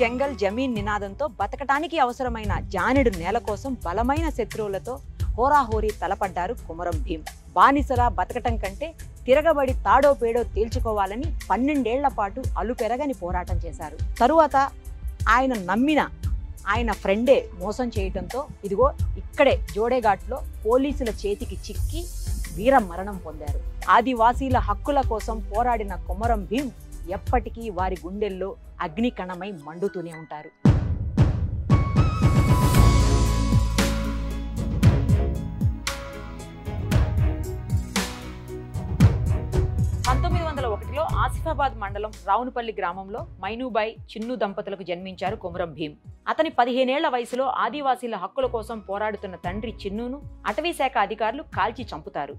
జంగల్ జమీన్ నినాదంతో బతకటానికి అవసరమైన జానెడు నేల కోసం బలమైన శత్రువులతో హోరాహోరీ తలపడ్డారు కుమరం భీమ్ బానిసలా బతకటం కంటే తిరగబడి తాడో పేడో తేల్చుకోవాలని పన్నెండేళ్ల పాటు అలుపెరగని పోరాటం చేశారు తరువాత ఆయన నమ్మిన ఆయన ఫ్రెండే మోసం చేయటంతో ఇదిగో ఇక్కడే జోడేఘాట్లో పోలీసుల చేతికి చిక్కి వీర మరణం పొందారు ఆదివాసీల హక్కుల కోసం పోరాడిన కుమరం భీం ఎప్పటికీ వారి గుండెల్లో అగ్నికణమై మండుతూనే ఉంటారు పంతొమ్మిది వందల ఒకటిలో ఆసిఫాబాద్ మండలం రావునపల్లి గ్రామంలో మైనూబాయ్ చిన్ను దంపతులకు జన్మించారు కుమరం భీం అతని పదిహేనేళ్ల వయసులో ఆదివాసీల హక్కుల కోసం పోరాడుతున్న తండ్రి చిన్నును అటవీ శాఖ అధికారులు కాల్చి చంపుతారు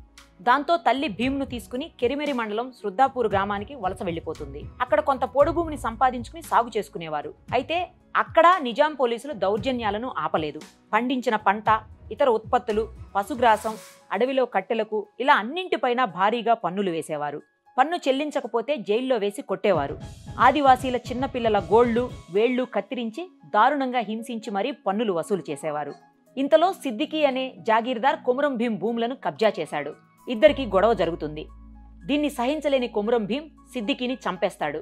దాంతో తల్లి భీమ్ను తీసుకుని కెరిమెరి మండలం శ్రుద్ధాపూర్ గ్రామానికి వలస వెళ్లిపోతుంది అక్కడ కొంత పొడుభూమిని సంపాదించుకుని సాగు చేసుకునేవారు అయితే అక్కడ నిజాం పోలీసులు దౌర్జన్యాలను ఆపలేదు పండించిన పంట ఇతర ఉత్పత్తులు పశుగ్రాసం అడవిలో కట్టెలకు ఇలా అన్నింటిపైన భారీగా పన్నులు వేసేవారు పన్ను చెల్లించకపోతే జైల్లో వేసి కొట్టేవారు ఆదివాసీల చిన్నపిల్లల గోళ్లు వేళ్లు కత్తిరించి దారుణంగా హింసించి మరీ పన్నులు వసూలు చేసేవారు ఇంతలో సిద్దికి అనే జాగీర్దార్ కుమరం భీం భూములను కబ్జా చేశాడు ఇద్దరికీ గొడవ జరుగుతుంది దీన్ని సహించలేని కొమురం భీం సిద్దికిని చంపేస్తాడు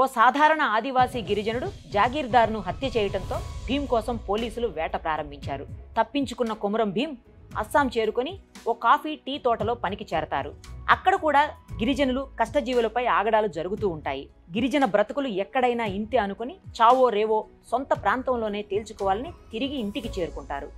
ఓ సాధారణ ఆదివాసీ గిరిజనుడు జాగీర్దార్ను హత్య చేయడంతో భీం కోసం పోలీసులు వేట ప్రారంభించారు తప్పించుకున్న కొమురం భీం అస్సాం చేరుకొని ఓ కాఫీ టీ తోటలో పనికి చేరతారు అక్కడ కూడా గిరిజనులు కష్టజీవులపై ఆగడాలు జరుగుతూ ఉంటాయి గిరిజన బ్రతుకులు ఎక్కడైనా ఇంతే అనుకుని చావో రేవో సొంత ప్రాంతంలోనే తేల్చుకోవాలని తిరిగి ఇంటికి చేరుకుంటారు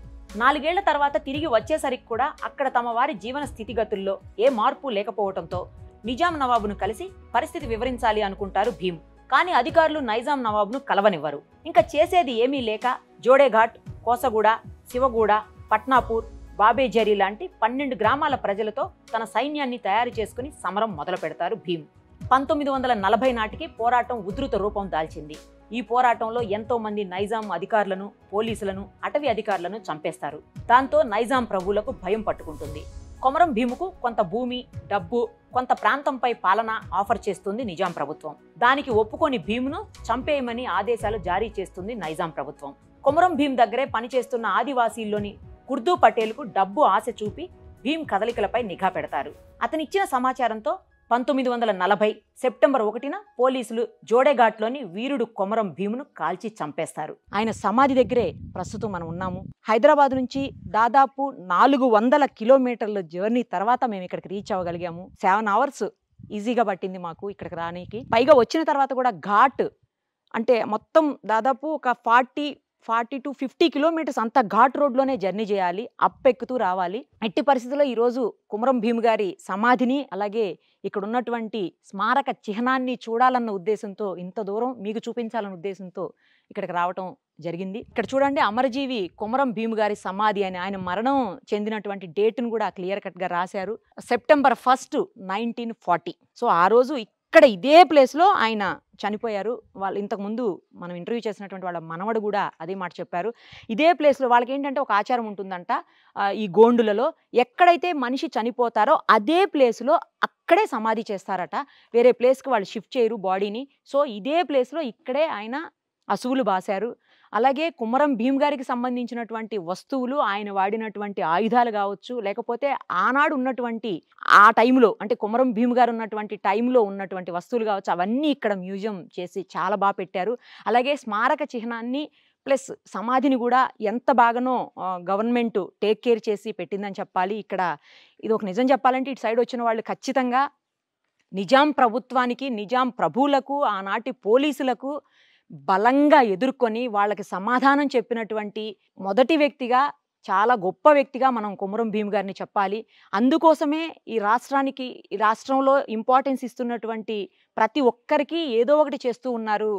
నాలుగేళ్ల తర్వాత తిరిగి వచ్చేసరికి కూడా అక్కడ తమ వారి జీవన స్థితిగతుల్లో ఏ మార్పు లేకపోవడంతో నిజాం నవాబును కలిసి పరిస్థితి వివరించాలి అనుకుంటారు భీమ్ కానీ అధికారులు నైజాం నవాబును కలవనివ్వరు ఇంకా చేసేది ఏమీ లేక జోడేఘాట్ కోసగూడ శివగూడ పట్నాపూర్ బాబేజరి లాంటి పన్నెండు గ్రామాల ప్రజలతో తన సైన్యాన్ని తయారు చేసుకుని సమరం మొదలు పెడతారు భీమ్ పంతొమ్మిది వందల నలభై నాటికి పోరాటం ఉధృత రూపం దాల్చింది ఈ పోరాటంలో ఎంతో మంది నైజాం అధికారులను పోలీసులను అటవీ అధికారులను చంపేస్తారు దాంతో నైజాం ప్రభువులకు భయం పట్టుకుంటుంది కొమరం భీముకు కొంత భూమి డబ్బు కొంత ప్రాంతంపై పాలన ఆఫర్ చేస్తుంది నిజాం ప్రభుత్వం దానికి ఒప్పుకొని భీమును చంపేయమని ఆదేశాలు జారీ చేస్తుంది నైజాం ప్రభుత్వం కొమరం భీం దగ్గరే పనిచేస్తున్న ఆదివాసీల్లోని కుర్దూ పటేల్కు డబ్బు ఆశ చూపి భీం కదలికలపై నిఘా పెడతారు అతనిచ్చిన సమాచారంతో పంతొమ్మిది వందల నలభై సెప్టెంబర్ ఒకటిన పోలీసులు జోడేఘాట్లోని వీరుడు కొమరం భీమును కాల్చి చంపేస్తారు ఆయన సమాధి దగ్గరే ప్రస్తుతం మనం ఉన్నాము హైదరాబాద్ నుంచి దాదాపు నాలుగు వందల కిలోమీటర్ల జర్నీ తర్వాత మేము ఇక్కడికి రీచ్ అవ్వగలిగాము సెవెన్ అవర్స్ ఈజీగా పట్టింది మాకు ఇక్కడికి రానికి పైగా వచ్చిన తర్వాత కూడా ఘాట్ అంటే మొత్తం దాదాపు ఒక forty forty to fifty kilometres అంత ఘాట్ రోడ్లోనే జర్నీ చేయాలి అప్పెక్కుతూ రావాలి ఎట్టి పరిస్థితుల్లో ఈరోజు కుమరం భీమ్ గారి సమాధిని అలాగే ఇక్కడ ఉన్నటువంటి స్మారక చిహ్నాన్ని చూడాలన్న ఉద్దేశంతో ఇంత దూరం మీకు చూపించాలన్న ఉద్దేశంతో ఇక్కడికి రావటం జరిగింది ఇక్కడ చూడండి అమరజీవి కుమరం భీమ్ గారి సమాధి అని ఆయన మరణం చెందినటువంటి డేట్ను కూడా క్లియర్ కట్గా రాశారు September first nineteen forty so ఆ రోజు ఇక్కడ ఇదే ప్లేస్లో ఆయన చనిపోయారు వాళ్ళు ఇంతకుముందు మనం ఇంటర్వ్యూ చేసినటువంటి వాళ్ళ మనవడు కూడా అదే మాట చెప్పారు ఇదే ప్లేస్లో వాళ్ళకి ఏంటంటే ఒక ఆచారం ఉంటుందంట ఈ గోండులలో ఎక్కడైతే మనిషి చనిపోతారో అదే ప్లేస్లో అక్కడే సమాధి చేస్తారట వేరే ప్లేస్కి వాళ్ళు షిఫ్ట్ చేయరు బాడీని సో ఇదే ప్లేస్లో ఇక్కడే ఆయన అసువులు బాశారు అలాగే కుమరం భీమ్ గారికి సంబంధించినటువంటి వస్తువులు ఆయన వాడినటువంటి ఆయుధాలు కావచ్చు లేకపోతే ఆనాడు ఉన్నటువంటి ఆ టైంలో అంటే కుమరం భీమ్ గారు ఉన్నటువంటి టైంలో ఉన్నటువంటి వస్తువులు కావచ్చు అవన్నీ ఇక్కడ మ్యూజియం చేసి చాలా బాగా పెట్టారు అలాగే స్మారక చిహ్నాన్ని ప్లస్ సమాధిని కూడా ఎంత బాగానో గవర్నమెంట్ టేక్ కేర్ చేసి పెట్టిందని చెప్పాలి ఇక్కడ ఇది ఒక నిజం చెప్పాలంటే ఇటు సైడ్ వచ్చిన వాళ్ళు ఖచ్చితంగా నిజాం ప్రభుత్వానికి నిజాం ప్రభువులకు ఆనాటి పోలీసులకు బలంగా ఎదుర్కొని వాళ్ళకి సమాధానం చెప్పినటువంటి మొదటి వ్యక్తిగా చాలా గొప్ప వ్యక్తిగా మనం కుమరం భీమ్ గారిని చెప్పాలి అందుకోసమే ఈ రాష్ట్రానికి ఈ రాష్ట్రంలో ఇంపార్టెన్స్ ఇస్తున్నటువంటి ప్రతి ఒక్కరికి ఏదో ఒకటి చేస్తూ ఉన్నారు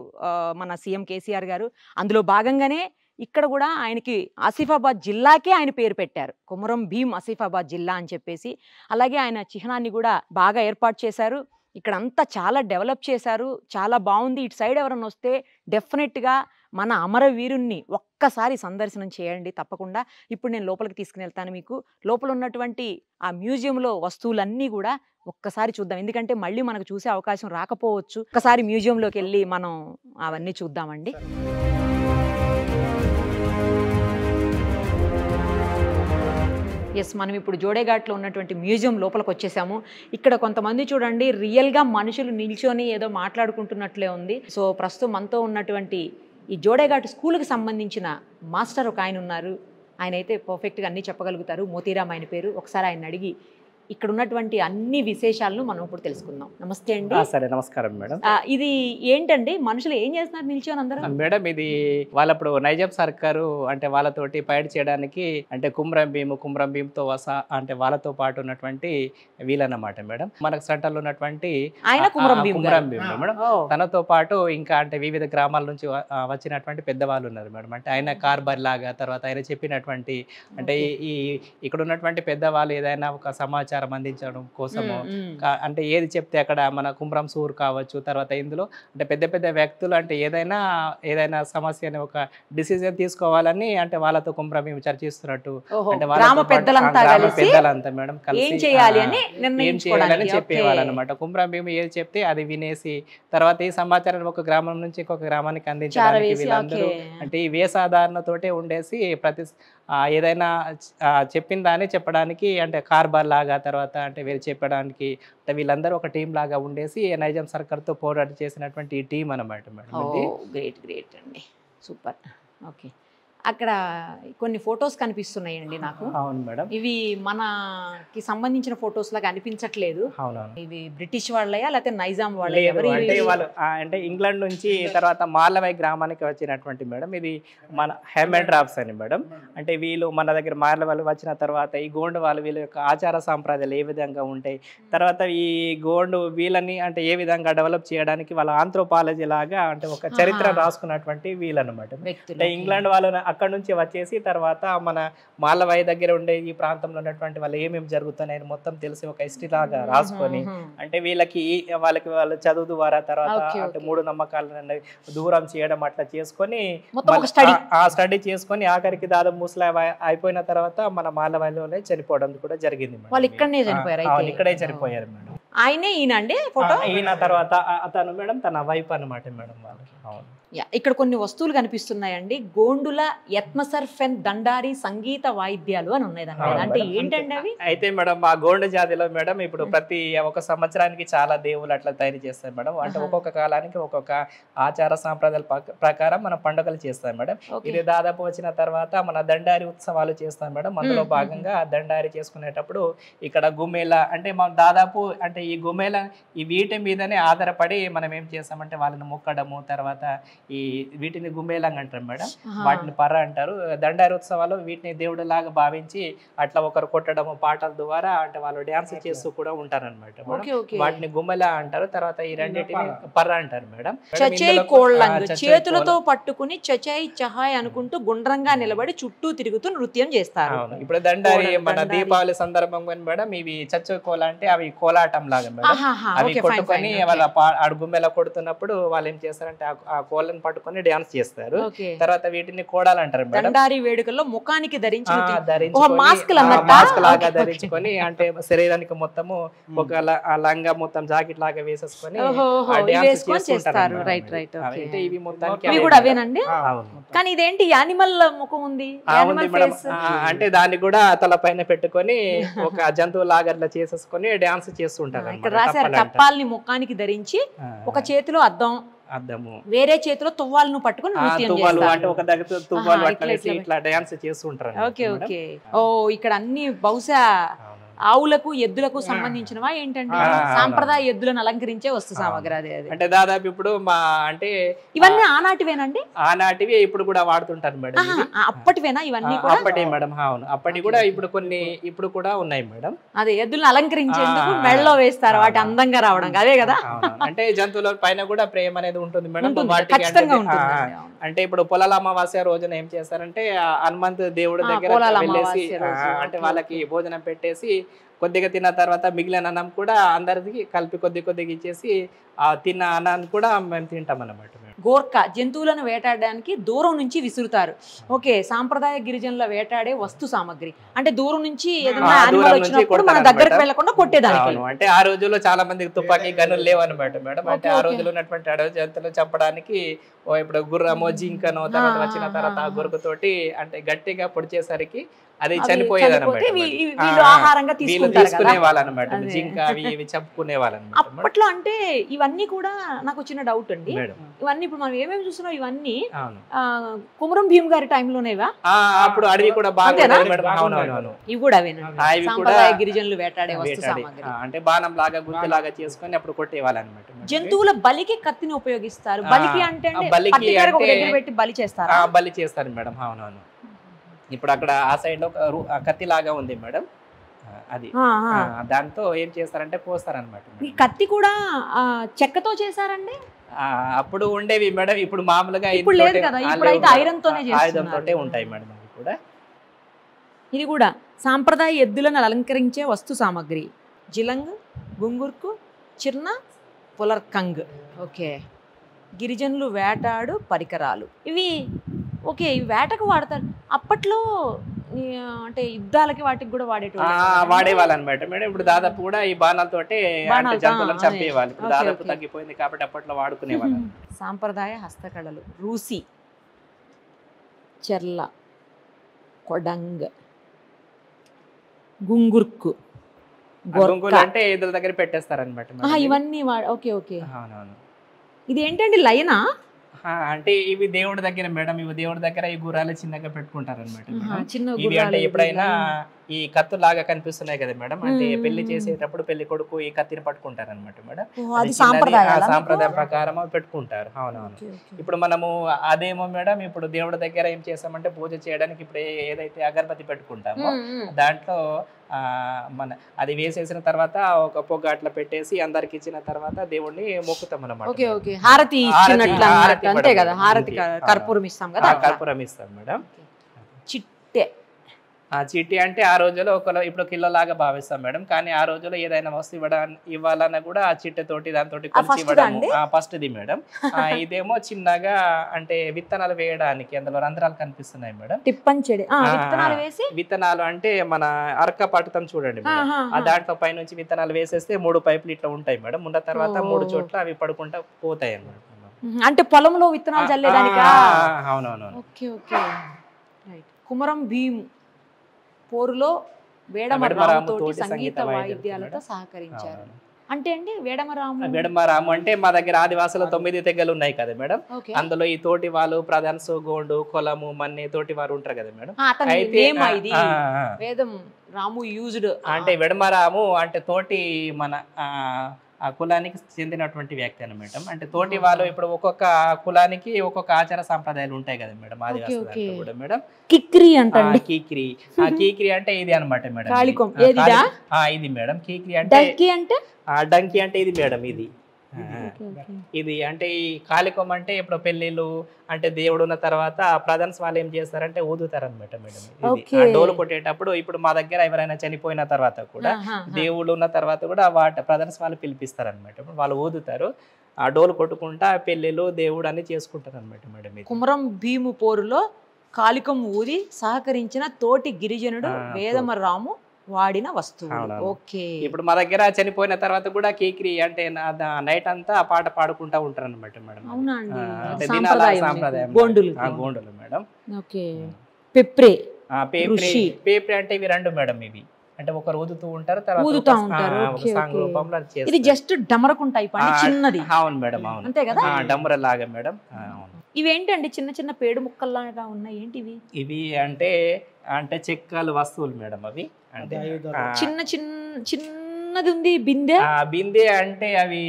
మన సీఎం కేసీఆర్ గారు అందులో భాగంగానే ఇక్కడ కూడా ఆయనకి ఆసిఫాబాద్ జిల్లాకే ఆయన పేరు పెట్టారు కుమరం భీమ్ ఆసిఫాబాద్ జిల్లా అని చెప్పేసి అలాగే ఆయన చిహ్నాన్ని కూడా బాగా ఏర్పాటు చేశారు ఇక్కడ అంతా చాలా డెవలప్ చేశారు చాలా బాగుంది ఇటు సైడ్ ఎవరైనా వస్తే డెఫినెట్గా మన అమరవీరుణ్ణి ఒక్కసారి సందర్శనం చేయండి తప్పకుండా ఇప్పుడు నేను లోపలికి తీసుకుని వెళ్తాను మీకు లోపల ఉన్నటువంటి ఆ మ్యూజియంలో వస్తువులన్నీ కూడా ఒక్కసారి చూద్దాం ఎందుకంటే మళ్ళీ మనకు చూసే అవకాశం రాకపోవచ్చు ఒక్కసారి మ్యూజియంలోకి వెళ్ళి మనం అవన్నీ చూద్దామండి ఎస్ మనం ఇప్పుడు జోడేఘాట్లో ఉన్నటువంటి మ్యూజియం లోపలికి వచ్చేసాము ఇక్కడ కొంతమంది చూడండి రియల్గా మనుషులు నిల్చొని ఏదో మాట్లాడుకుంటున్నట్లే ఉంది సో ప్రస్తుతం మనతో ఉన్నటువంటి ఈ జోడేఘాట్ స్కూల్కి సంబంధించిన మాస్టర్ ఒక ఆయన ఉన్నారు ఆయన అయితే పర్ఫెక్ట్గా అన్నీ చెప్పగలుగుతారు మోతీరామ్ ఆయన పేరు ఒకసారి ఆయన అడిగి ఇక్కడ ఉన్నటువంటి అన్ని విశేషాలను మనం ఇప్పుడు తెలుసుకుందాం నమస్తే అండి సరే నమస్కారం మేడం ఇది ఏంటండి మనుషులు ఏం చేస్తున్నారు నిల్చొని అందరూ మేడం ఇది వాళ్ళప్పుడు నైజాం సర్కారు అంటే వాళ్ళతోటి పైడ్ చేయడానికి అంటే కుమ్రం భీము కుమ్రం భీమ్తో వస అంటే వాళ్ళతో పాటు ఉన్నటువంటి వీలన్నమాట మేడం మనకు సెంటర్ లో ఉన్నటువంటి ఆయన కుమ్రం భీమ్ మేడం తనతో పాటు ఇంకా అంటే వివిధ గ్రామాల నుంచి వచ్చినటువంటి పెద్దవాళ్ళు ఉన్నారు మేడం అంటే ఆయన కార్బర్ లాగా తర్వాత ఆయన చెప్పినటువంటి అంటే ఈ ఇక్కడ ఉన్నటువంటి పెద్దవాళ్ళు ఏదైనా ఒక సమాచారం సమాచారం అందించడం కోసము అంటే ఏది చెప్తే అక్కడ మన కుమ్రం సూర్ కావచ్చు తర్వాత ఇందులో అంటే పెద్ద పెద్ద వ్యక్తులు అంటే ఏదైనా ఏదైనా సమస్య అని ఒక డిసిజన్ తీసుకోవాలని అంటే వాళ్ళతో కుమ్రం మేము చర్చిస్తున్నట్టు అంటే వాళ్ళ పెద్దలంతా మేడం చేయాలని చెప్పేవాళ్ళనమాట కుమ్రం మేము ఏది చెప్తే అది వినేసి తర్వాత ఈ సమాచారం ఒక గ్రామం నుంచి ఇంకొక గ్రామానికి అందించడానికి వీళ్ళందరూ అంటే ఈ వేసాధారణతోటే ఉండేసి ప్రతి ఏదైనా చెప్పిన దాన్ని చెప్పడానికి అంటే కార్బార్ లాగా తర్వాత అంటే వీళ్ళు చెప్పడానికి అంటే వీళ్ళందరూ ఒక టీం లాగా ఉండేసి నైజాం సర్కార్తో పోరాటం చేసినటువంటి ఈ టీం అనమాట మేడం గ్రేట్ గ్రేట్ అండి సూపర్ ఓకే అక్కడ కొన్ని ఫొటోస్ కనిపిస్తున్నాయండి నాకు అవును మేడం ఇవి మనకి సంబంధించిన ఫొటోస్ లాగా అనిపించట్లేదు ఇవి బ్రిటిష్ వాళ్ళయా లేకపోతే నైజాం వాళ్ళే అంటే వాళ్ళు అంటే ఇంగ్లాండ్ నుంచి తర్వాత మాలవై గ్రామానికి వచ్చినటువంటి మేడం ఇది మన హెమెడ్రాప్స్ అని మేడం అంటే వీళ్ళు మన దగ్గర మాలవాళ్ళు వచ్చిన తర్వాత ఈ గోండు వాళ్ళు వీళ్ళ యొక్క ఆచార సాంప్రదాయాలు ఏ విధంగా ఉంటాయి తర్వాత ఈ గోండు వీళ్ళని అంటే ఏ విధంగా డెవలప్ చేయడానికి వాళ్ళ ఆంథ్రోపాలజీ లాగా అంటే ఒక చరిత్ర రాసుకున్నటువంటి అనమాట ఇంగ్లాండ్ వాళ్ళు అక్కడ నుంచి వచ్చేసి తర్వాత మన మాలవాయి దగ్గర ఉండే ఈ ప్రాంతంలో ఉన్నటువంటి వాళ్ళు ఏమేమి జరుగుతున్నాయని మొత్తం తెలిసి ఒక హిస్టరీ లాగా రాసుకొని అంటే వీళ్ళకి వాళ్ళకి వాళ్ళు చదువు ద్వారా తర్వాత అంటే మూడు నమ్మకాలను దూరం చేయడం అట్లా చేసుకొని ఆ స్టడీ చేసుకొని ఆఖరికి దాదాపు ముసలా అయిపోయిన తర్వాత మన మాలవాయిలోనే చనిపోవడం కూడా జరిగింది వాళ్ళు ఇక్కడనే చనిపోయారు ఇక్కడే చనిపోయారు మేడం ఆయనే ఈయన అండి ఈయన తర్వాత అతను మేడం తన వైఫ్ అనమాట మేడం వాళ్ళకి ఇక్కడ కొన్ని వస్తువులు కనిపిస్తున్నాయండి గోండుల ఎత్మసర్ఫెన్ దండారి సంగీత వాయిద్యాలు అని ఉన్నాయి అంటే ఏంటండి అవి అయితే మేడం మా గోండ జాతిలో మేడం ఇప్పుడు ప్రతి ఒక సంవత్సరానికి చాలా దేవులు అట్లా తయారు చేస్తారు మేడం అంటే ఒక్కొక్క కాలానికి ఒక్కొక్క ఆచార సాంప్రదాయాల ప్రకారం మన పండుగలు చేస్తాం మేడం ఇది దాదాపు వచ్చిన తర్వాత మన దండారి ఉత్సవాలు చేస్తాం మేడం అందులో భాగంగా దండారి చేసుకునేటప్పుడు ఇక్కడ గుమేల అంటే మనం దాదాపు అంటే ఈ గుమేల ఈ వీటి మీదనే ఆధారపడి మనం ఏం చేస్తామంటే వాళ్ళని మొక్కడము తర్వాత తర్వాత ఈ వీటిని గుమ్మేలాంగ్ అంటారు మేడం వాటిని పర అంటారు దండారి ఉత్సవాలు వీటిని దేవుడు లాగా భావించి అట్లా ఒకరు కొట్టడము పాటల ద్వారా అంటే వాళ్ళు డ్యాన్స్ చేస్తూ కూడా ఉంటారు అనమాట వాటిని గుమ్మేలా అంటారు తర్వాత ఈ రెండింటిని పర్ర అంటారు మేడం చేతులతో పట్టుకుని చచాయి చహాయ్ అనుకుంటూ గుండ్రంగా hmm. నిలబడి చుట్టూ తిరుగుతూ నృత్యం చేస్తారు ఇప్పుడు దండారి మన దీపావళి సందర్భంగా మేడం ఇవి చచ్చే కోల అంటే అవి కోలాటం లాగా మేడం అవి కొట్టుకొని వాళ్ళ గుమ్మెలా కొడుతున్నప్పుడు వాళ్ళు ఏం చేస్తారంటే ఆ ఆ కోళ్ళని పట్టుకొని డాన్స్ చేస్తారు తర్వాత వీటిని కోడాలంటారు అంటారు వేడుకల్లో ముఖానికి ధరించుకొని మాస్క్ లాగా అంటే శరీరానికి మొత్తము ఒక లంగా మొత్తం జాకెట్ లాగా వేసేసుకొని రైట్ రైట్ మొత్తానికి కానీ ఇదేంటి యానిమల్ ముఖం ఉంది అంటే దాన్ని కూడా తల పైన పెట్టుకొని ఒక జంతువు లాగా చేసేసుకొని డాన్స్ చేస్తుంటారు రాశారు కప్పాలని ముఖానికి ధరించి ఒక చేతిలో అద్దం అర్థము వేరే చేతిలో తువ్వాలను పట్టుకుని తువ్వాలు ఇట్లా ఓ ఇక్కడ అన్ని బహుశా ఆవులకు ఎద్దులకు సంబంధించినవా ఏంటంటే సాంప్రదాయ ఎద్దులను అలంకరించే వస్తు సామగ్రి అదే అది అంటే దాదాపు ఇప్పుడు మా అంటే ఇవన్నీ ఆనాటివేనండి ఆనాటివి ఇప్పుడు కూడా వాడుతుంటారు మేడం అప్పటివేనా ఇవన్నీ అప్పటి మేడం అవును అప్పటి కూడా ఇప్పుడు కొన్ని ఇప్పుడు కూడా ఉన్నాయి మేడం అదే ఎద్దులను అలంకరించేందుకు మెళ్ళలో వేస్తారు వాటి అందంగా రావడం అదే కదా అంటే జంతువుల పైన కూడా ప్రేమ అనేది ఉంటుంది మేడం అంటే ఇప్పుడు పొలాల అమావాస్య రోజున ఏం చేస్తారంటే హనుమంత్ దేవుడి దగ్గర వెళ్ళేసి అంటే వాళ్ళకి భోజనం పెట్టేసి కొద్దిగా తిన్న తర్వాత మిగిలిన అన్నం కూడా అందరికి కలిపి కొద్ది కొద్దిగా ఇచ్చేసి తిన్న అన్నాన్ని కూడా మేము తింటాం అన్నమాట గోర్ఖ జంతువులను వేటాడడానికి దూరం నుంచి విసురుతారు ఓకే సాంప్రదాయ గిరిజనుల వేటాడే వస్తు సామాగ్రి అంటే దూరం నుంచి ఏదైనా మన దగ్గరకు వెళ్లకుండా కొట్టేదానికి అంటే ఆ రోజుల్లో చాలా మందికి తుపాకీ గనులు లేవన్నమాట మేడం అంటే ఆ రోజుల్లో ఉన్నటువంటి అడవి జంతువులు చంపడానికి ఇప్పుడు గుర్రమో hmm. జింకనో తర్వాత ah, వచ్చిన తర్వాత ఆ ah, ah. గురుకుతోటి అంటే గట్టిగా పొడిచేసరికి అది చనిపోయేది తీసుకునే జింక అవి ఇవి చెప్పుకునే వాళ్ళనమాట అప్పట్లో అంటే ఇవన్నీ కూడా నాకు వచ్చిన డౌట్ అండి ఇవన్నీ ఇప్పుడు మనం ఏమేమి చూస్తున్నాం ఇవన్నీ కుమరం భీమ్ గారి టైంలోనేవా అప్పుడు అడవి కూడా బాగా కూడా గిరిజనులు వేటాడే అంటే బాణం లాగా గుర్తు లాగా చేసుకొని అప్పుడు కొట్టేవాళ్ళనమాట జంతువుల బలికి కత్తిని ఉపయోగిస్తారు బలికి అంటే బలికి పెట్టి బలి చేస్తారు బలి చేస్తారు మేడం అవునవును ఇప్పుడు అక్కడ ఆ సైడ్ లో కత్తి లాగా ఉంది మేడం అది దాంతో ఏం చేస్తారంటే పోస్తారనమాట ఈ కత్తి కూడా చెక్కతో చేస్తారండి అప్పుడు ఉండేవి మేడం ఇప్పుడు మామూలుగా ఆయుధంతో ఉంటాయి మేడం కూడా ఇది కూడా సాంప్రదాయ ఎద్దులను అలంకరించే వస్తు సామాగ్రి జిలంగ్ గుంగుర్కు చిన్న పులర్కంగ్ ఓకే గిరిజనులు వేటాడు పరికరాలు ఇవి ఓకే వేటకు వాడతారు అప్పట్లో అంటే యుద్ధాలకి వాటికి కూడా వాడేటువంటి వాడేవాళ్ళు అనమాట మేడం ఇప్పుడు దాదాపు కూడా ఈ బాణాలతో జంతువులను చంపేవాళ్ళు దాదాపు తగ్గిపోయింది కాబట్టి అప్పట్లో వాడుకునేవాళ్ళు సాంప్రదాయ హస్తకళలు రూసి చెర్ల కొడంగ్ గుంగుర్కు అంటే ఇద్దరు దగ్గర పెట్టేస్తారనమాట ఇవన్నీ ఓకే ఓకే ఇది ఏంటండి లైనా అంటే ఇవి దేవుడి దగ్గర మేడం ఇవి దేవుడి దగ్గర ఈ గుర్రాలు చిన్నగా పెట్టుకుంటారు అనమాట అంటే ఎప్పుడైనా ఈ కత్తు లాగా కనిపిస్తున్నాయి కదా మేడం అంటే పెళ్లి చేసేటప్పుడు పెళ్లి కొడుకు ఈ కత్తిని పట్టుకుంటారు అనమాట మేడం సాంప్రదాయ ప్రకారం పెట్టుకుంటారు అవునవును ఇప్పుడు మనము అదేమో మేడం ఇప్పుడు దేవుడి దగ్గర ఏం చేస్తామంటే పూజ చేయడానికి ఇప్పుడు ఏదైతే అగరబత్తి పెట్టుకుంటామో దాంట్లో మన అది వేసేసిన తర్వాత ఒక పొగ అట్లా పెట్టేసి అందరికి ఇచ్చిన తర్వాత దేవుణ్ణి మొక్కుతాం అనమాట ఓకే హారతి హారతి కర్పూరం ఇస్తాం కదా కర్పూరం ఇస్తాం మేడం చిట్టే ఆ చీటి అంటే ఆ రోజులో ఒక ఇప్పుడు కిల్లలాగా లాగా భావిస్తాం మేడం కానీ ఆ రోజులో ఏదైనా వస్తు ఇవ్వడానికి ఇవ్వాలన్నా కూడా ఆ చిట్టతోటి దాంతో కొలిచి ఫస్ట్ ఫస్ట్ది మేడం ఇదేమో చిన్నగా అంటే విత్తనాలు వేయడానికి అందులో రంధ్రాలు కనిపిస్తున్నాయి మేడం టిప్పంచెడి విత్తనాలు అంటే మన అరక పట్టుతాం చూడండి ఆ దాంట్లో పై నుంచి విత్తనాలు వేసేస్తే మూడు పైపులు ఇట్లా ఉంటాయి మేడం ఉన్న తర్వాత మూడు చోట్ల అవి పడుకుంటా పోతాయి అన్నమాట అంటే పొలంలో విత్తనాలు చల్లేదానికి అవునవును కుమరం భీము పోరులో వేడమరాముతో సంగీత వాయిద్యాలతో సహకరించారు అంటే అండి వేడమరాము వేడమరాము అంటే మా దగ్గర ఆదివాసుల తొమ్మిది తెగలు ఉన్నాయి కదా మేడం అందులో ఈ తోటి వాళ్ళు ప్రధాన సోగోండు కొలము మన్నే తోటి వారు ఉంటారు కదా మేడం అయితే వేదం రాము యూజ్డ్ అంటే వెడమరాము అంటే తోటి మన ఆ కులానికి చెందినటువంటి వ్యక్తి అని మేడం అంటే తోటి వాళ్ళు ఇప్పుడు ఒక్కొక్క కులానికి ఒక్కొక్క ఆచార సాంప్రదాయాలు ఉంటాయి కదా మేడం ఆదివాసీ కూడా మేడం కిక్రీ అంటే కీక్రీ ఆ కీక్రీ అంటే ఇది అనమాట మేడం ఇది మేడం కీక్రీ అంటే డంకి అంటే ఇది మేడం ఇది ఇది అంటే ఈ కాళికం అంటే ఇప్పుడు పెళ్లిళ్ళు అంటే దేవుడు ఉన్న తర్వాత ప్రధాన వాళ్ళు ఏం చేస్తారంటే ఊదుతారు అనమాట మేడం డోలు కొట్టేటప్పుడు ఇప్పుడు మా దగ్గర ఎవరైనా చనిపోయిన తర్వాత కూడా దేవుడు ఉన్న తర్వాత కూడా వాటి ప్రధాన వాళ్ళు పిలిపిస్తారు అనమాట వాళ్ళు ఊదుతారు ఆ డోలు కొట్టుకుంటా పెళ్లిళ్ళు దేవుడు అని చేసుకుంటారు అనమాట మేడం కుమరం భీము పోరులో కాలికం ఊది సహకరించిన తోటి గిరిజనుడు వేదమరాము వాడిన వస్తువు ఓకే ఇప్పుడు మా దగ్గర చనిపోయిన తర్వాత కూడా కేకిరి అంటే నైట్ అంతా ఆ పాట పాడుకుంటా ఉంటారు అనమాట మేడం సాంప్రదాయం గోండులు గోండులు మేడం ఓకే పెప్రే పేప్రి అంటే ఇవి రెండు మేడం ఇవి అంటే ఒకరు ఊదుతూ ఉంటారు తర్వాత సాంగ్ ఇది జస్ట్ డమరకుంటాయి చిన్నది అవును మేడం అవును అంతే కదా డమర లాగా మేడం అవును ఇవేంటండి చిన్న చిన్న పేడు ముక్కల్లాగా ఉన్నాయి ఏంటి ఇవి ఇవి అంటే అంటే చెక్కలు వస్తువులు మేడం అవి చిన్న చిన్న చిన్న చిన్నది ఉంది బిందె బిందె అంటే అవి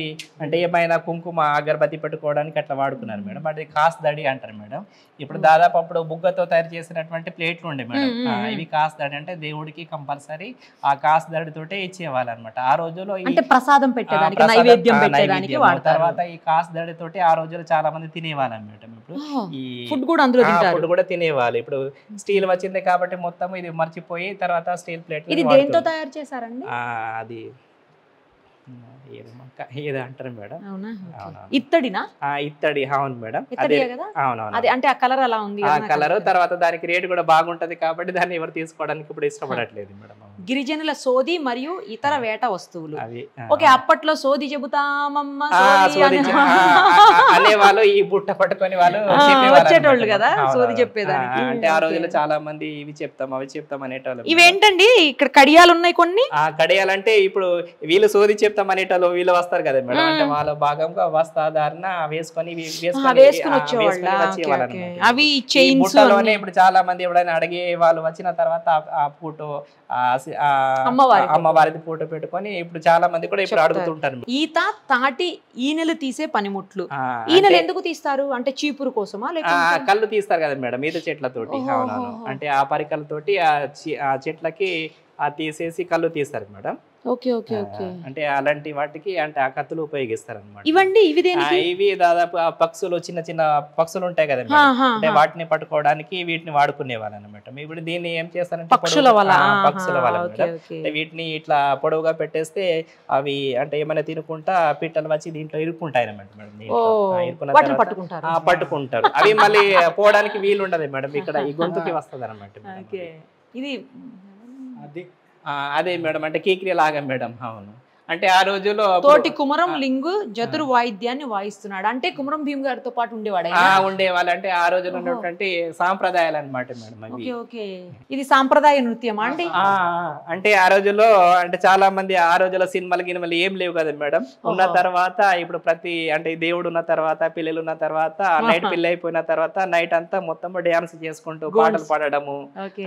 అంటే ఏమైనా కుంకుమ అగరబత్తి పెట్టుకోవడానికి అట్లా వాడుకున్నారు మేడం అది కాస్ దడి అంటారు మేడం ఇప్పుడు దాదాపు అప్పుడు బుగ్గతో తయారు చేసినటువంటి ప్లేట్లు ఉండే మేడం ఇవి కాస్ దడి అంటే దేవుడికి కంపల్సరీ ఆ కాస్ దడితోటే ఇచ్చేవాళ్ళనమాట ఆ రోజుల్లో ప్రసాదం పెట్టేదానికి నైవేద్యం తర్వాత ఈ కాస్ తోటి ఆ రోజుల్లో చాలా మంది తినేవాళ్ళు అనమాట ఇప్పుడు ఫుడ్ కూడా ఫుడ్ కూడా తినేవాళ్ళు ఇప్పుడు స్టీల్ వచ్చింది కాబట్టి మొత్తం ఇది మర్చిపోయి తర్వాత స్టీల్ ప్లేట్ ఇది దేంతో తయారు చేశారండి అది ఏదో అంటారు మేడం ఇత్తడినా ఇత్తడి అవును మేడం అవునవును అంటే ఆ కలర్ అలా ఉంది ఆ కలర్ తర్వాత దానికి రేట్ కూడా బాగుంటది కాబట్టి దాన్ని ఎవరు తీసుకోవడానికి ఇప్పుడు ఇష్టపడట్లేదు మేడం గిరిజనుల సోది మరియు ఇతర వేట వస్తువులు ఓకే అప్పట్లో సోది చెబుతామమ్మ ఈ బుట్ట పట్టుకొని వాళ్ళు వచ్చేటోళ్ళు కదా సోది చెప్పేదానికి అంటే ఆ రోజుల్లో చాలా మంది ఇవి చెప్తాం అవి చెప్తాం అనేటోళ్ళు ఇవేంటండి ఇక్కడ కడియాలు ఉన్నాయి కొన్ని కడియాలు అంటే ఇప్పుడు వీళ్ళు సోది చెప్తాం అనేటోళ్ళు వీళ్ళు వస్తారు కదా మేడం అంటే వాళ్ళ భాగంగా వస్తాధారణ వేసుకొని వేసుకొని అవి చైన్స్ ఇప్పుడు చాలా మంది ఎవడైనా అడిగే వాళ్ళు వచ్చిన తర్వాత ఆ ఫోటో ఆ అమ్మవారిది ఫోటో పెట్టుకొని ఇప్పుడు చాలా మంది కూడా ఇప్పుడు అడుగుతుంటారు ఈత తాటి ఈనెలు తీసే పనిముట్లు ఈనెలు ఎందుకు తీస్తారు అంటే చీపురు కోసమా కళ్ళు తీస్తారు కదా మేడం ఈత చెట్లతోటి అవునవును అంటే ఆ పరికలతోటి ఆ చెట్లకి తీసేసి కళ్ళు తీస్తారు మేడం ఓకే ఓకే ఓకే అంటే అలాంటి వాటికి అంటే ఆ కత్తులు ఉపయోగిస్తారు అనమాట ఇవి ఇవి దాదాపు ఆ పక్షులు చిన్న చిన్న పక్షులు ఉంటాయి కదండి అంటే వాటిని పట్టుకోవడానికి వీటిని వాడుకునేవాళ్ళు అనమాట ఇప్పుడు దీన్ని ఏం చేస్తారంటే పక్షుల వల్ల పక్షుల వల్ల వీటిని ఇట్లా పొడవుగా పెట్టేస్తే అవి అంటే ఏమైనా తినుకుంటా పిట్టలు వచ్చి దీంట్లో ఇరుక్కుంటాయి అనమాట మేడం పట్టుకుంటారు అవి మళ్ళీ పోవడానికి వీలు ఉండదు మేడం ఇక్కడ ఈ గొంతుకి వస్తుంది అనమాట ఇది అదే మేడం అంటే కేక్రీ లాగా మేడం అవును అంటే ఆ రోజుల్లో తోటి కుమరం లింగు జతురు వాయిద్యాన్ని వాయిస్తున్నాడు అంటే కుమరం భీమ్ గారితో పాటు ఉండేవాడు ఉండేవాళ్ళు అంటే ఆ రోజు సాంప్రదాయాలు అనమాట మేడం ఇది సాంప్రదాయ నృత్యం అండి అంటే ఆ రోజుల్లో అంటే చాలా మంది ఆ రోజుల్లో సినిమాలు గినిమలు ఏం లేవు కదా మేడం ఉన్న తర్వాత ఇప్పుడు ప్రతి అంటే దేవుడు ఉన్న తర్వాత పిల్లలు ఉన్న తర్వాత నైట్ పెళ్లి అయిపోయిన తర్వాత నైట్ అంతా మొత్తం డ్యాన్స్ చేసుకుంటూ పాటలు పాడడము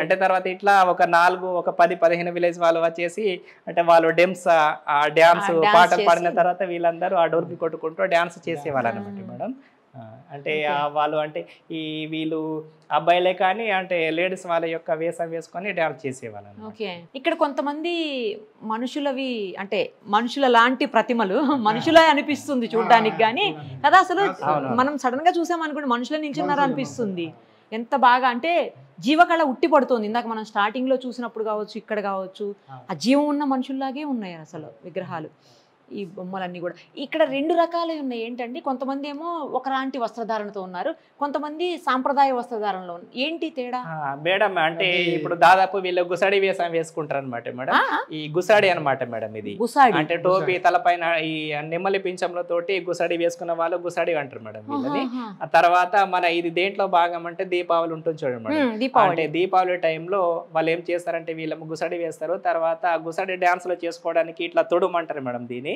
అంటే తర్వాత ఇట్లా ఒక నాలుగు ఒక పది పదిహేను విలేజ్ వాళ్ళు వచ్చేసి అంటే వాళ్ళు డెమ్స్ ఆ డ్యాన్స్ పాటలు పాడిన తర్వాత వీళ్ళందరూ ఆ డోర్కి కొట్టుకుంటూ డ్యాన్స్ చేసేవాళ్ళు అనమాట మేడం అంటే వాళ్ళు అంటే ఈ వీళ్ళు అబ్బాయిలే కానీ అంటే లేడీస్ వాళ్ళ యొక్క వేసం వేసుకొని డ్యాన్స్ చేసేవాళ్ళు ఓకే ఇక్కడ కొంతమంది మనుషులవి అంటే మనుషుల లాంటి ప్రతిమలు మనుషులే అనిపిస్తుంది చూడడానికి కానీ ah, కదా అసలు మనం సడన్ గా చూసామనుకోండి మనుషుల నించున్నారు అనిపిస్తుంది ఎంత బాగా అంటే జీవకళ ఉట్టిపడుతోంది ఇందాక మనం స్టార్టింగ్లో చూసినప్పుడు కావచ్చు ఇక్కడ కావచ్చు ఆ జీవం ఉన్న మనుషుల్లాగే ఉన్నాయి అసలు విగ్రహాలు ఈ బొమ్మలన్నీ కూడా ఇక్కడ రెండు రకాలే ఉన్నాయి ఏంటండి కొంతమంది ఏమో ఒకలాంటి వస్త్రధారణతో ఉన్నారు కొంతమంది సాంప్రదాయ వస్త్రధారణలో ఏంటి తేడా మేడం అంటే ఇప్పుడు దాదాపు వీళ్ళు గుసాడి వేసం వేసుకుంటారు అనమాట మేడం ఈ గుసాడి అనమాట మేడం ఇది గుసాడి అంటే టోపీ తలపైన ఈ నిమ్మలి పింఛంలతో గుసాడి వేసుకున్న వాళ్ళు గుసాడి అంటారు మేడం వీళ్ళని ఆ తర్వాత మన ఇది దేంట్లో భాగం అంటే దీపావళి ఉంటుంది చూడండి మేడం అంటే దీపావళి టైంలో వాళ్ళు ఏం చేస్తారంటే వీళ్ళము గుసాడి వేస్తారు తర్వాత గుసాడి డాన్స్ లో చేసుకోవడానికి ఇట్లా తొడుమంటారు మేడం దీని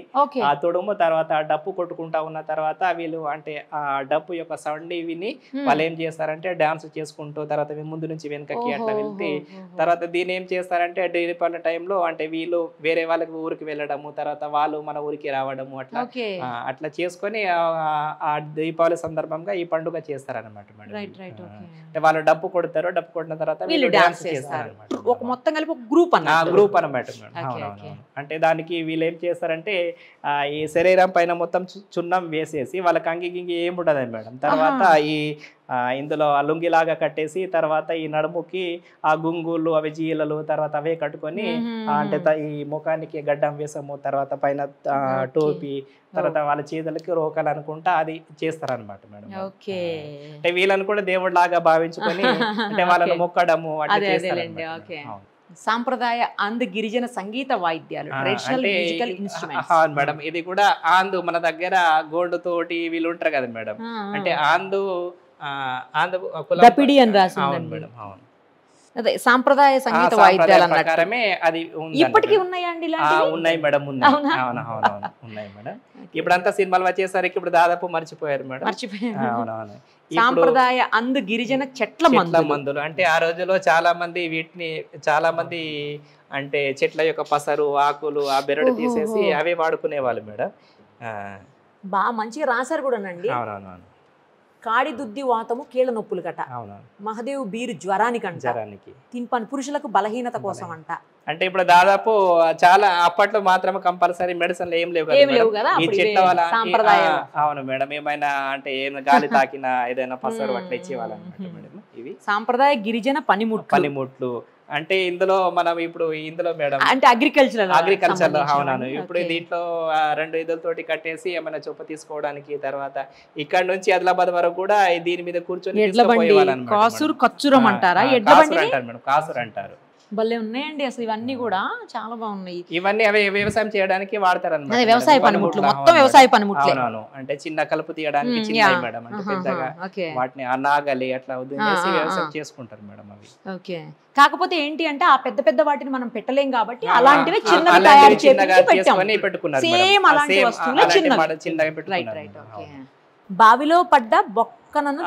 ఆ తుడుము తర్వాత ఆ డప్పు కొట్టుకుంటా ఉన్న తర్వాత వీళ్ళు అంటే ఆ డప్పు యొక్క సౌండ్ ని విని వాళ్ళు ఏం చేస్తారంటే డాన్స్ చేసుకుంటూ తర్వాత ముందు నుంచి వెనుకకి అట్లా వెళ్తే తర్వాత దీని ఏం చేస్తారంటే డైలీ పనుల టైంలో అంటే వీళ్ళు వేరే వాళ్ళకి ఊరికి వెళ్ళడము తర్వాత వాళ్ళు మన ఊరికి రావడము అట్లా అట్లా చేసుకొని ఆ దీపావళి సందర్భంగా ఈ పండుగ చేస్తారనమాట అంటే వాళ్ళు డప్పు కొడతారు డప్పు కొట్టిన తర్వాత వీళ్ళు డాన్స్ చేస్తారు ఒక మొత్తం కలిపి ఒక గ్రూప్ అన్న గ్రూప్ అనమాట అంటే దానికి వీళ్ళు ఏం చేస్తారంటే ఈ శరీరం పైన మొత్తం చున్నం వేసేసి వాళ్ళ కంగి గింగి ఏం ఉండదండి మేడం తర్వాత ఈ ఇందులో లుంగిలాగా కట్టేసి తర్వాత ఈ నడుముకి ఆ గుంగులు అవి జీలలు తర్వాత అవే కట్టుకొని అంటే ఈ ముఖానికి గడ్డం వేసము తర్వాత పైన టోపీ తర్వాత వాళ్ళ చేతులకి రోకలు అనుకుంటా అది చేస్తారనమాట మేడం అంటే వీళ్ళని కూడా లాగా భావించుకొని అంటే వాళ్ళని మొక్కడము అట్లా చేస్తారండి సాంప్రదాయ అంద్ గిరిజన సంగీత వాయిద్యాలు ట్రెడిషనల్ మ్యూజికల్ ఇన్స్ట్రుమెంట్స్ మేడం ఇది కూడా ఆందు మన దగ్గర గోల్డ్ తోటి వీళ్ళు ఉంటారు కదా మేడం అంటే ఆందు ఆంధ్ర కులం అని రాసి అవును మేడం అవును అదే సాంప్రదాయ సంగీత వాయిద్యాలు ప్రకారమే అది ఇప్పటికీ ఉన్నాయా అండి ఉన్నాయి మేడం ఉన్నాయి మేడం ఇప్పుడంతా సినిమాలు వచ్చేసరికి ఇప్పుడు దాదాపు మర్చిపోయారు మేడం మర్చిపోయారు సాంప్రదాయ అందు గిరిజన చెట్ల మందులు అంటే ఆ రోజుల్లో చాలా మంది వీటిని చాలా మంది అంటే చెట్ల యొక్క పసరు ఆకులు ఆ బెరడు తీసేసి అవే వాడుకునే వాళ్ళు మేడం బాగా మంచిగా రాశారు కూడా అవునవును కాడి దుద్ది వాతము కీళ్ళ నొప్పులు గట మహదేవ్ బీరు జ్వరానికి అంట జ్వరానికి తిన్పని పురుషులకు బలహీనత కోసం అంట అంటే ఇప్పుడు దాదాపు చాలా అప్పట్లో మాత్రమే కంపల్సరీ మెడిసిన్ ఏం లేవు కదా అవును మేడం ఏమైనా అంటే ఏమైనా గాలి తాకినా ఏదైనా పసరు అట్లా ఇచ్చేవాళ్ళు సాంప్రదాయ గిరిజన పనిముట్లు పనిముట్లు అంటే ఇందులో మనం ఇప్పుడు ఇందులో మేడం అంటే అగ్రికల్చర్ అగ్రికల్చర్ లో అవునాను ఇప్పుడు దీంట్లో రెండు ఇదులతోటి కట్టేసి ఏమైనా చొప్ప తీసుకోవడానికి తర్వాత ఇక్కడ నుంచి హైదరాబాద్ వరకు కూడా దీని మీద కూర్చొని కాసురు అంటారా అంటారు మేడం కాసురు అంటారు భలే ఉన్నాయండి అసలు ఇవన్నీ కూడా చాలా బాగున్నాయి ఇవన్నీ అవి వ్యవసాయం చేయడానికి వాడతారు అన్నమాట వ్యవసాయ పనిముట్లు మొత్తం వ్యవసాయ పనిముట్లు అంటే చిన్న కలుపు తీయడానికి చిన్న మేడం అంటే వాటిని అనాగలి అట్లా వ్యవసాయం చేసుకుంటారు మేడం అవి ఓకే కాకపోతే ఏంటి అంటే ఆ పెద్ద పెద్ద వాటిని మనం పెట్టలేం కాబట్టి అలాంటివి చిన్నవి తయారు చేసి పెట్టుకున్నారు సేమ్ అలాంటి వస్తువులు చిన్నగా పెట్టుకున్నారు రైట్ రైట్ ఓకే బావిలో పడ్డ బొక్కనను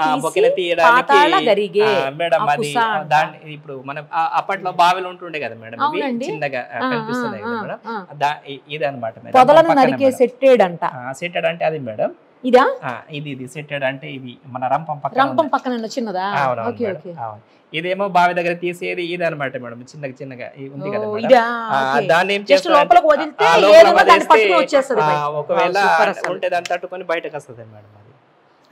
పాతాళ గరిగే మేడం అది దాన్ని ఇప్పుడు మనం అప్పట్లో బావిలు ఉంటుండే కదా మేడం చిన్నగా కనిపిస్తున్నాయి మేడం ఇది అనమాట పొదలను నరికే సెట్టేడ్ సెట్టేడ్ అంటే అది మేడం ఇదా ఇది ఇది సెట్టెడ్ అంటే ఇది మన రంపం పక్కన రంపం పక్కన చిన్నదా ఇదేమో బావి దగ్గర తీసేది ఇది అనమాట మేడం చిన్నగా చిన్నగా ఉంది కదా దాన్ని ఏం చేస్తారు ఒకవేళ ఉంటే దాన్ని తట్టుకొని బయటకు వస్తుంది మేడం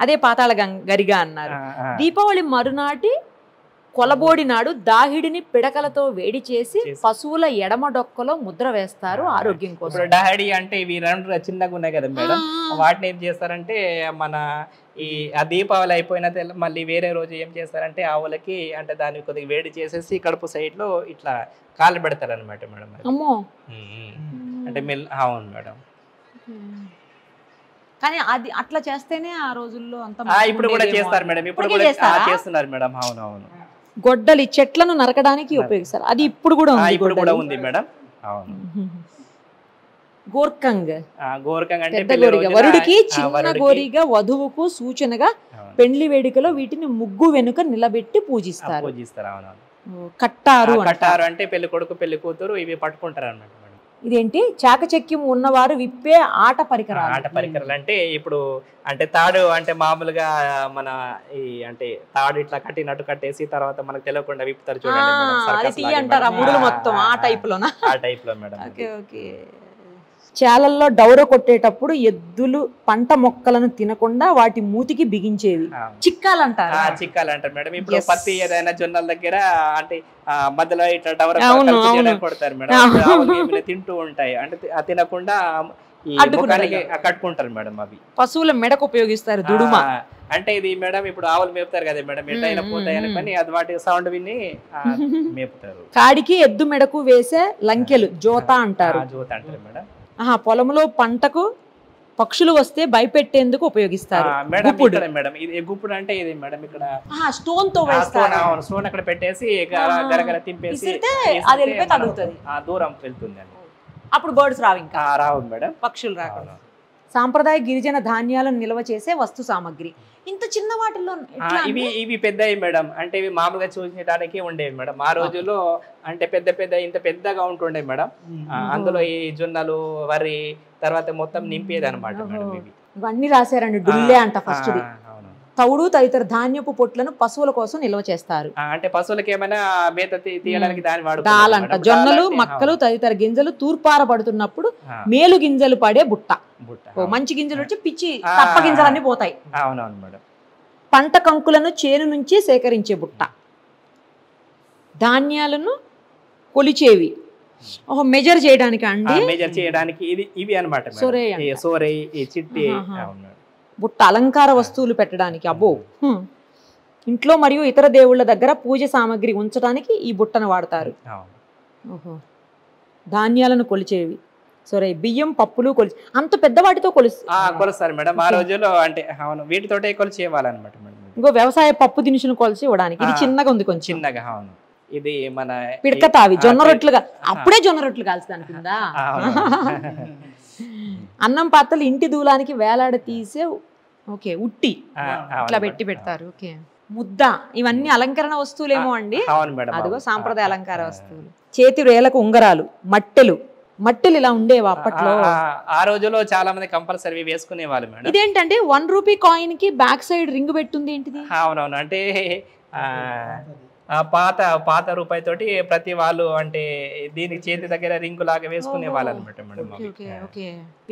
అదే పాతాళ గరిగా అన్నారు దీపావళి మరునాటి కొలబోడి నాడు దాహిడిని పిడకలతో వేడి చేసి పశువుల ఎడమ డొక్కలో ముద్ర వేస్తారు ఆరోగ్యం కోసం డాహిడి అంటే ఇవి రెండు చిన్నగా ఉన్నాయి కదా మేడం వాటిని ఏం చేస్తారంటే మన ఈ ఆ దీపావళి అయిపోయిన మళ్ళీ వేరే రోజు ఏం చేస్తారంటే ఆవులకి అంటే దాన్ని కొద్దిగా వేడి చేసేసి కడుపు సైడ్ లో ఇట్లా కాలు పెడతారు అనమాట మేడం అంటే అవును మేడం కానీ అది అట్లా చేస్తేనే ఆ రోజుల్లో అంత మేడం ఇప్పుడు మేడం గొడ్డలి చెట్లను నరకడానికి ఉపయోగిస్తారు అది ఇప్పుడు కూడా ఉంది కూడా ఉంది మేడం వరుడికి చిన్న గోరిగా వధువుకు సూచనగా పెండ్లి వేడుకలో వీటిని ముగ్గు వెనుక నిలబెట్టి పూజిస్తారు పూజిస్తారు కట్టారు కట్టారు అంటే పెళ్లి కొడుకు పెళ్లి కూతురు ఇవి పట్టుకుంటారు ఇదేంటి చాకచక్యం ఉన్నవారు విప్పే ఆట పరికరాలు ఆట పరికరాలు అంటే ఇప్పుడు అంటే తాడు అంటే మామూలుగా మన ఈ అంటే తాడు ఇట్లా కట్టినట్టు కట్టేసి తర్వాత మనకు తెలియకుండా విప్పుతారు చూడండి అంటారా మొత్తం ఆ టైప్ లోనా ఆ టైప్ లో మేడం ఓకే ఓకే చేలల్లో డౌర కొట్టేటప్పుడు ఎద్దులు పంట మొక్కలను తినకుండా వాటి మూతికి బిగించేవి చిక్కాలు అంటారు చిక్కాలు అంటారు మేడం ఇప్పుడు పత్తి ఏదైనా జొన్నల దగ్గర అంటే మధ్యలో ఇట్లా డౌర కొడతారు మేడం తింటూ ఉంటాయి అంటే తినకుండా కట్టుకుంటారు మేడం అవి పశువుల మెడకు ఉపయోగిస్తారు దుడుమ అంటే ఇది మేడం ఇప్పుడు ఆవులు మేపుతారు కదా మేడం పోతాయని అది వాటి సౌండ్ విని మేపుతారు కాడికి ఎద్దు మెడకు వేసే లంకెలు జోత అంటారు జోత అంటారు మేడం ఆహా పొలంలో పంటకు పక్షులు వస్తే భయపెట్టేందుకు ఉపయోగిస్తారు మేడం మేడం ఇది గుప్పుడు అంటే ఇది మేడం ఇక్కడ స్టోన్ తో వేస్తారు స్టోన్ అక్కడ పెట్టేసి గరగర తింపేసి అది దూరం వెళ్తుంది అప్పుడు బర్డ్స్ రావు ఇంకా రావు మేడం పక్షులు రాకుండా సాంప్రదాయ గిరిజన ధాన్యాలను నిల్వ చేసే వస్తు సామాగ్రి ఇంత చిన్న వాటిలో ఇవి ఇవి పెద్దవి మేడం అంటే ఇవి మామూలుగా చూసేదానికి ఉండేవి మేడం ఆ రోజుల్లో అంటే పెద్ద పెద్ద ఇంత పెద్దగా ఉంటుండే మేడం అందులో ఈ జొన్నలు వరి తర్వాత మొత్తం నింపేది అనమాట ఇవన్నీ రాశారండి డుల్లే అంట ఫస్ట్ తౌడు తదితర ధాన్యపు పొట్లను పశువుల కోసం నిల్వ చేస్తారు అంటే పశువులకు ఏమైనా మేత తీయడానికి దాని దాలంట జొన్నలు మక్కలు తదితర గింజలు తూర్పారబడుతున్నప్పుడు మేలు గింజలు పడే బుట్ట మంచి గింజలు వచ్చి పిచ్చి తప్ప గింజలన్నీ పోతాయి అవునవును మేడం పంట కంకులను చేను నుంచి సేకరించే బుట్ట ధాన్యాలను కొలిచేవి ఓహో మెజర్ చేయడానికి అండి మెజర్ చేయడానికి ఇది ఇవి అనమాట సోరే సోరే చిట్టి బుట్ట అలంకార వస్తువులు పెట్టడానికి అబ్బో ఇంట్లో మరియు ఇతర దేవుళ్ళ దగ్గర పూజ సామాగ్రి ఉంచడానికి ఈ బుట్టను వాడతారు ధాన్యాలను కొలిచేవి సరే బియ్యం పప్పులు కొలిచి అంత పెద్ద వాటితో కొలుసు కొలుస్తారు మేడం ఆ రోజుల్లో అంటే అవును కొలిచి ఇవ్వాలన్నమాట ఇంకో వ్యవసాయ పప్పు దినుసును కొలిచి ఇవ్వడానికి ఇది చిన్నగా ఉంది కొంచెం చిన్నగా అవును ఇది మన పిడకత జొన్న రొట్లుగా అప్పుడే జొన్న రొట్లు కాల్చదనుకుందా అన్నం పాత్రలు ఇంటి దూలానికి వేలాడ తీసే ఓకే ఉట్టి ఇట్లా పెట్టి పెడతారు ఓకే ముద్ద ఇవన్నీ అలంకరణ వస్తువులేమో అండి అదిగో సాంప్రదాయ అలంకార వస్తువులు చేతి రేలకు ఉంగరాలు మట్టెలు మట్టిలు ఇలా ఉండేవా అప్పట్లో ఆ రోజుల్లో చాలా మంది కంపల్సరీ వేసుకునే వాళ్ళు మేడం ఇదేంటంటే వన్ రూపీ కాయిన్ కి బ్యాక్ సైడ్ రింగ్ పెట్టుంది ఏంటిది అవునవును అంటే పాత పాత రూపాయి తోటి ప్రతి వాళ్ళు అంటే దీనికి చేతి దగ్గర రింగు లాగా వేసుకునే వాళ్ళు అనమాట మేడం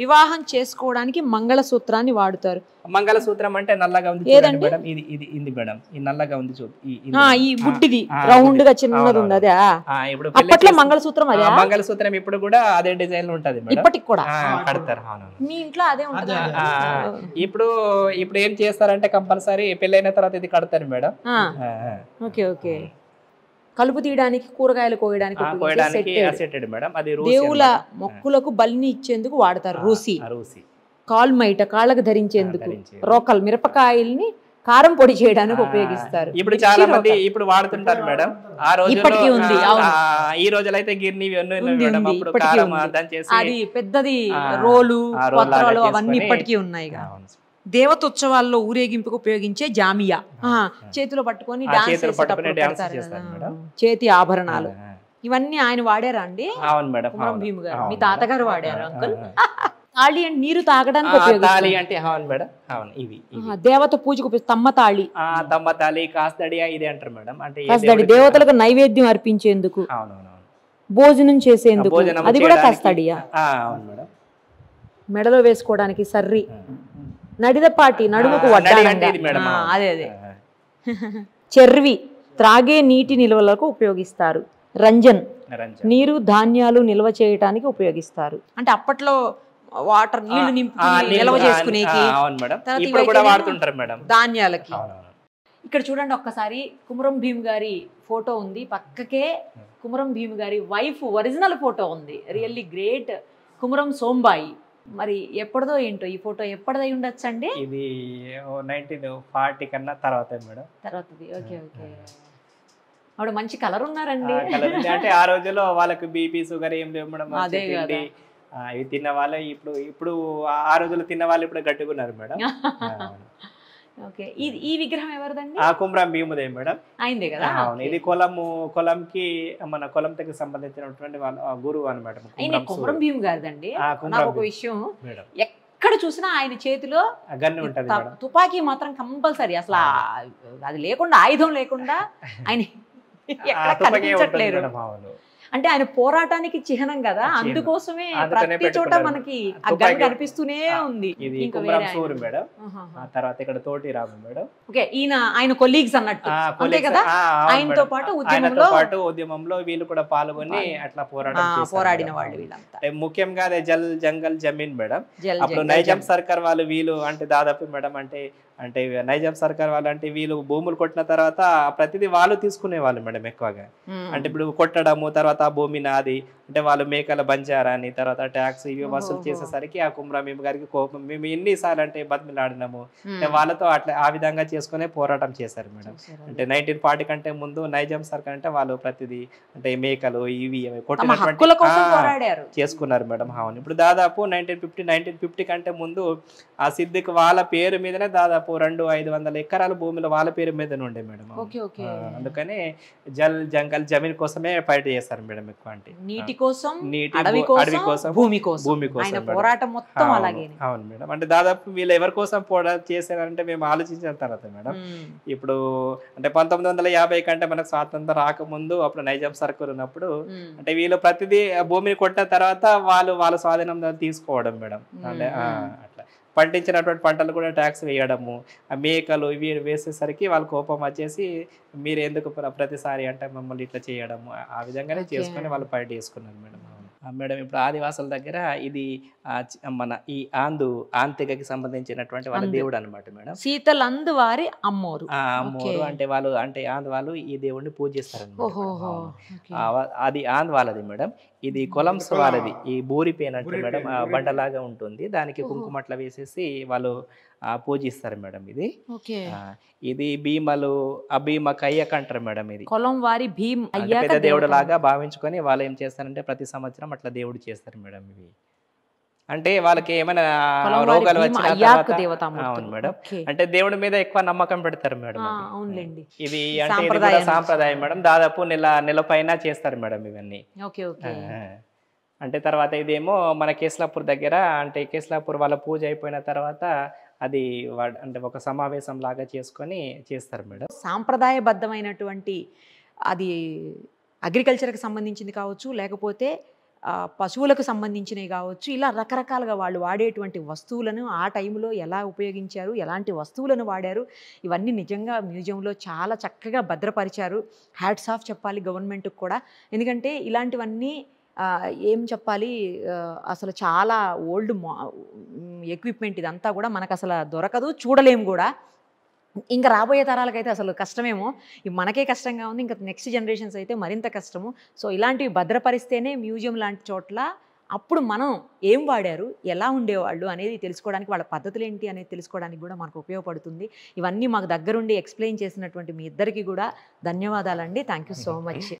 వివాహం చేసుకోవడానికి మంగళ సూత్రాన్ని వాడుతారు మంగళ సూత్రం అంటే నల్లగా ఉంది మేడం ఇది ఇది ఇది మేడం ఈ నల్లగా ఉంది చూడు రౌండ్ గా చిన్నది ఉంది అదే ఇప్పుడు మంగళ సూత్రం అదే మంగళ సూత్రం ఇప్పుడు కూడా అదే డిజైన్ ఉంటది ఇప్పటికి కూడా కడతారు మీ ఇంట్లో అదే ఉంటుంది ఇప్పుడు ఇప్పుడు ఏం చేస్తారంటే కంపల్సరీ పెళ్ళైన తర్వాత ఇది కడతారు మేడం ఓకే ఓకే కలుపు తీయడానికి కూరగాయలు కోయడానికి దేవుల మొక్కులకు బలిని ఇచ్చేందుకు వాడతారు రూసి కాల్మైట కాళ్ళకు ధరించేందుకు రోకల్ మిరపకాయల్ని కారం పొడి చేయడానికి ఉపయోగిస్తారు ఇప్పుడు చాలా మంది ఇప్పుడు వాడుతుంటారు మేడం ఆ రోజు ఇప్పటికీ ఉంది ఈ రోజులు అయితే గిర్ని అది పెద్దది రోలు అవన్నీ ఇప్పటికీ ఉన్నాయి దేవతోత్సవాల్లో ఊరేగింపుకు ఉపయోగించే జామియా చేతిలో పట్టుకొని చేతి ఆభరణాలు ఇవన్నీ ఆయన వాడారా అండి మేడం భీము గారు మీ తాతగారు వాడారు అంకుల్ తాళి అంటే నీరు తాగడానికి దేవత పూజకు తమ్మ తాళి తమ్మ తాళి ఇది అంటారు మేడం కాస్తడి దేవతలకు నైవేద్యం అర్పించేందుకు భోజనం చేసేందుకు అది కూడా కాస్తడియా మెడలో వేసుకోవడానికి సర్రి నడిదపాటి నడుముకు అదే అదే చెర్వి త్రాగే నీటి నిల్వలకు ఉపయోగిస్తారు రంజన్ నీరు ధాన్యాలు నిల్వ చేయటానికి ఉపయోగిస్తారు అంటే అప్పట్లో వాటర్ నీళ్లు నిల్వ చేసుకునేకి ధాన్యాలకి ఇక్కడ చూడండి ఒక్కసారి కుమరం భీమ్ గారి ఫోటో ఉంది పక్కకే కుమరం భీమ్ గారి వైఫ్ ఒరిజినల్ ఫోటో ఉంది రియల్లీ గ్రేట్ కుమరం సోంబాయి మరి ఎప్పటిదో ఏంటో ఈ ఫోటో ఎప్పటిదై ఉండొచ్చు అండి ఇది నైన్టీన్ ఫార్టీ కన్నా తర్వాత మేడం తర్వాత ఓకే ఓకే ఆవిడ మంచి కలర్ ఉన్నారండి అంటే ఆ రోజుల్లో వాళ్ళకి బీపీ షుగర్ ఏం లేవు మేడం అదే కదా ఇవి తిన్న వాళ్ళు ఇప్పుడు ఇప్పుడు ఆ రోజుల్లో తిన్న వాళ్ళు ఇప్పుడు గట్టుకున్నారు మేడం ఓకే ఈ విగ్రహం ఎవరిదండి ఆ కుమ్రాం భీముదే మేడం అయిందే కదా అవును ఇది కొలము కొలంకి మన కొలం దగ్గర సంబంధించినటువంటి వాళ్ళ గురువు అనమాట కుమ్రం భీము గారిదండి ఒక విషయం ఎక్కడ చూసినా ఆయన చేతిలో గన్ను ఉంటుంది తుపాకీ మాత్రం కంపల్సరీ అసలు అది లేకుండా ఆయుధం లేకుండా ఆయన కనిపించట్లేరు అంటే ఆయన పోరాటానికి చిహ్నం కదా అందుకోసమే ప్రతి చోట మనకి కనిపిస్తూనే ఉంది తర్వాత ఇక్కడ తోటి రాము మేడం ఓకే ఈయన ఆయన కొలీగ్స్ అన్నట్టు అంతే కదా ఆయనతో పాటు ఉద్యమంలో పాటు ఉద్యమంలో వీళ్ళు కూడా పాల్గొని అట్లా పోరాటం పోరాడిన వాళ్ళు వీళ్ళంతా ముఖ్యంగా అదే జల్ జంగల్ జమీన్ మేడం అప్పుడు నైజాం సర్కార్ వాళ్ళు వీళ్ళు అంటే దాదాపు మేడం అంటే అంటే నైజాం సర్కార్ వాళ్ళంటే వీళ్ళు భూములు కొట్టిన తర్వాత ప్రతిదీ వాళ్ళు తీసుకునే వాళ్ళు మేడం ఎక్కువగా అంటే ఇప్పుడు కొట్టడము తర్వాత ఆ భూమి నాది అంటే వాళ్ళు మేకల బంజారాన్ని తర్వాత ట్యాక్స్ ఇవి వసూలు చేసేసరికి ఆ కుమ్రా మేము గారికి కోపం మేము ఎన్నిసార్లు అంటే బతిమిలాడినాము అంటే వాళ్ళతో అట్లా ఆ విధంగా చేసుకునే పోరాటం చేశారు మేడం అంటే నైన్టీన్ ఫార్టీ కంటే ముందు నైజాం సర్కార్ అంటే వాళ్ళు ప్రతిదీ అంటే మేకలు ఇవి కొట్టినటువంటి చేసుకున్నారు మేడం హావన్ ఇప్పుడు దాదాపు నైన్టీన్ ఫిఫ్టీ నైన్టీన్ ఫిఫ్టీ కంటే ముందు ఆ సిద్ధికి వాళ్ళ పేరు మీదనే దాదాపు దాదాపు రెండు ఐదు వందల ఎకరాల భూమిలో వాళ్ళ పేరు మీద ఉండే మేడం అందుకని జల్ జంగల్ జమీన్ కోసమే పైట చేస్తారు మేడం ఎక్కువ అంటే నీటి కోసం నీటి అడవి కోసం భూమి కోసం భూమి కోసం పోరాటం మొత్తం అలాగే అవును మేడం అంటే దాదాపు వీళ్ళు ఎవరి కోసం పోరాటం చేశారంటే మేము ఆలోచించిన తర్వాత మేడం ఇప్పుడు అంటే పంతొమ్మిది వందల యాభై కంటే మనకు స్వాతంత్రం రాకముందు అప్పుడు నైజాం సర్కుల్ ఉన్నప్పుడు అంటే వీళ్ళు ప్రతిదీ భూమిని కొట్టిన తర్వాత వాళ్ళు వాళ్ళ స్వాధీనం తీసుకోవడం మేడం అంటే పండించినటువంటి పంటలు కూడా ట్యాక్స్ వేయడము మేకలు ఇవి వేసేసరికి వాళ్ళు కోపం వచ్చేసి మీరు ఎందుకు ప్రతిసారి అంటే మమ్మల్ని ఇట్లా చేయడము ఆ విధంగానే చేసుకుని వాళ్ళు పని చేసుకున్నారు మేడం మేడం ఇప్పుడు ఆదివాసుల దగ్గర ఇది మన ఈ ఆందు ఆంతికకి సంబంధించినటువంటి వాళ్ళ దేవుడు అనమాట మేడం శీతల్ అందు వారి అమ్మోరు అమ్మోరు అంటే వాళ్ళు అంటే ఆంధ్ర వాళ్ళు ఈ దేవుడిని పూజిస్తారు అది ఆంధ్ర వాళ్ళది మేడం ఇది కొలంస్ వాళ్ళది ఈ బోరి పెయిన్ అంటే మేడం బండలాగా ఉంటుంది దానికి కుంకుమట్ల వేసేసి వాళ్ళు పూజిస్తారు మేడం ఇది ఇది భీమలు అభీమ కయ్యక అంటారు మేడం ఇది కొలం వారి భీమ్ పెద్ద దేవుడు లాగా భావించుకొని వాళ్ళు ఏం చేస్తారంటే ప్రతి సంవత్సరం అట్లా దేవుడు చేస్తారు మేడం ఇది అంటే వాళ్ళకి ఏమైనా రోగాలు అవును మేడం అంటే దేవుడి మీద ఎక్కువ నమ్మకం పెడతారు మేడం ఇది అంటే సాంప్రదాయం మేడం దాదాపు నెల నెల పైన చేస్తారు మేడం ఇవన్నీ అంటే తర్వాత ఇదేమో మన కేసులాపూర్ దగ్గర అంటే కేసులాపూర్ వాళ్ళ పూజ అయిపోయిన తర్వాత అది అంటే ఒక సమావేశం లాగా చేసుకొని చేస్తారు మేడం సాంప్రదాయబద్ధమైనటువంటి అది అగ్రికల్చర్కి సంబంధించింది కావచ్చు లేకపోతే పశువులకు సంబంధించినవి కావచ్చు ఇలా రకరకాలుగా వాళ్ళు వాడేటువంటి వస్తువులను ఆ టైంలో ఎలా ఉపయోగించారు ఎలాంటి వస్తువులను వాడారు ఇవన్నీ నిజంగా మ్యూజియంలో చాలా చక్కగా భద్రపరిచారు హ్యాట్స్ ఆఫ్ చెప్పాలి గవర్నమెంట్కి కూడా ఎందుకంటే ఇలాంటివన్నీ ఏం చెప్పాలి అసలు చాలా ఓల్డ్ ఎక్విప్మెంట్ ఇదంతా కూడా మనకు అసలు దొరకదు చూడలేము కూడా ఇంకా రాబోయే తరాలకైతే అసలు కష్టమేమో మనకే కష్టంగా ఉంది ఇంకా నెక్స్ట్ జనరేషన్స్ అయితే మరింత కష్టము సో ఇలాంటివి భద్రపరిస్తేనే మ్యూజియం లాంటి చోట్ల అప్పుడు మనం ఏం వాడారు ఎలా ఉండేవాళ్ళు అనేది తెలుసుకోవడానికి వాళ్ళ పద్ధతులు ఏంటి అనేది తెలుసుకోవడానికి కూడా మనకు ఉపయోగపడుతుంది ఇవన్నీ మాకు దగ్గరుండి ఎక్స్ప్లెయిన్ చేసినటువంటి మీ ఇద్దరికి కూడా ధన్యవాదాలండి థ్యాంక్ యూ సో మచ్